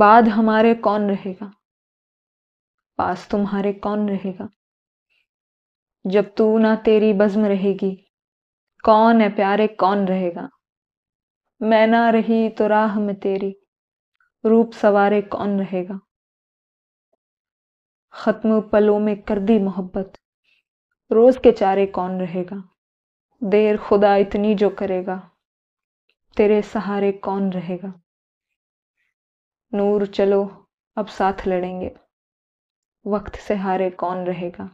बाद हमारे कौन रहेगा पास तुम्हारे कौन रहेगा जब तू ना तेरी बज्म रहेगी कौन है प्यारे कौन रहेगा मैं ना रही तो राह में तेरी रूप सवारे कौन रहेगा खत्म पलों में कर दी मोहब्बत रोज के चारे कौन रहेगा देर खुदा इतनी जो करेगा तेरे सहारे कौन रहेगा नूर चलो अब साथ लड़ेंगे वक्त से हारे कौन रहेगा